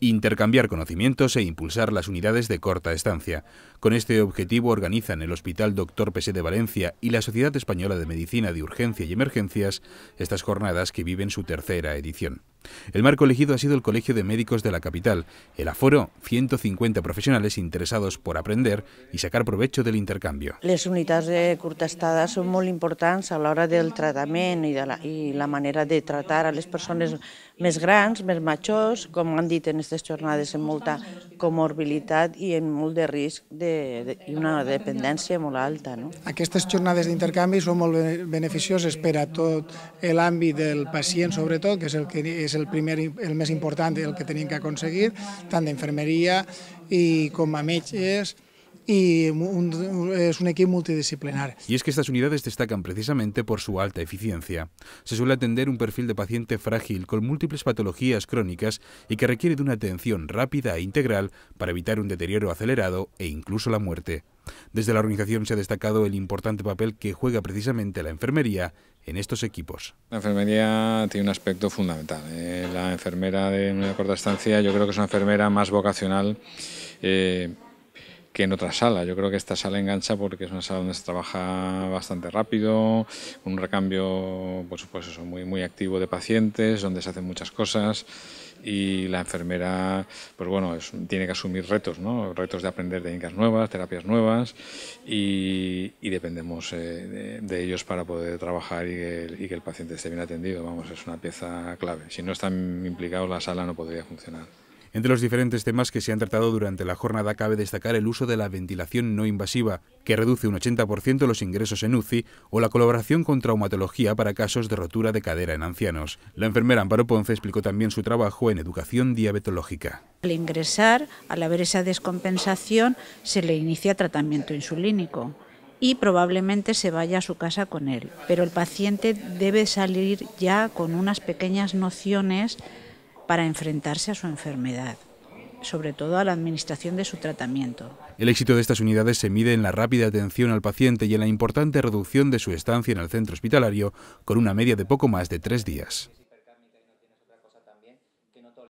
intercambiar conocimientos e impulsar las unidades de corta estancia. Con este objetivo organizan el Hospital Doctor Pse de Valencia y la Sociedad Española de Medicina de Urgencia y Emergencias estas jornadas que viven su tercera edición. El marco elegido ha sido el Colegio de Médicos de la capital. El aforo, 150 profesionales interesados por aprender y sacar provecho del intercambio. Las unidades de curta estada son muy importantes a la hora del tratamiento y de la, manera de tratar a las personas más grandes, más machos, como han dicho en estas jornadas, en mucha comorbilidad y en molt de risc de, una dependencia muy alta. Estas jornadas de intercambio son muy beneficiosas para todo el ámbito del paciente, sobre todo que es el que es el, primer, el más importante el que tenían que conseguir, tant enfermería y y a metges, y es un equipo multidisciplinar. Y es que estas unidades destacan precisamente por su alta eficiencia. Se suele atender un perfil de paciente frágil con múltiples patologías crónicas y que requiere de una atención rápida e integral para evitar un deterioro acelerado e incluso la muerte. Desde la organización se ha destacado el importante papel que juega precisamente la enfermería en estos equipos. La enfermería tiene un aspecto fundamental. ¿eh? la enfermera de una corta estancia yo creo que es una enfermera más vocacional eh, que en otra sala. Yo creo que esta sala engancha porque es una sala donde se trabaja bastante rápido, un recambio por supuesto, muy, muy activo de pacientes, donde se hacen muchas cosas y la enfermera, pues bueno, tiene que asumir retos, ¿no? Retos de aprender técnicas nuevas, terapias nuevas y, dependemos eh, de, ellos para poder trabajar y que, y que el paciente esté bien atendido. Vamos, es una pieza clave. Si no están implicados, la sala no podría funcionar. Entre los diferentes temas que se han tratado durante la jornada cabe destacar el uso de la ventilación no invasiva, que reduce un 80% los ingresos en UCI, o la colaboración con traumatología para casos de rotura de cadera en ancianos. La enfermera Amparo Ponce explicó también su trabajo en educación diabetológica. Al ingresar, al haber esa descompensación, se le inicia tratamiento insulínico y probablemente se vaya a su casa con él. Pero el paciente debe salir ya con unas pequeñas nociones para enfrentarse a su enfermedad, sobre todo a la administración de su tratamiento. El éxito de estas unidades se mide en la rápida atención al paciente y en la importante reducción de su estancia en el centro hospitalario, con una media de poco más de tres días.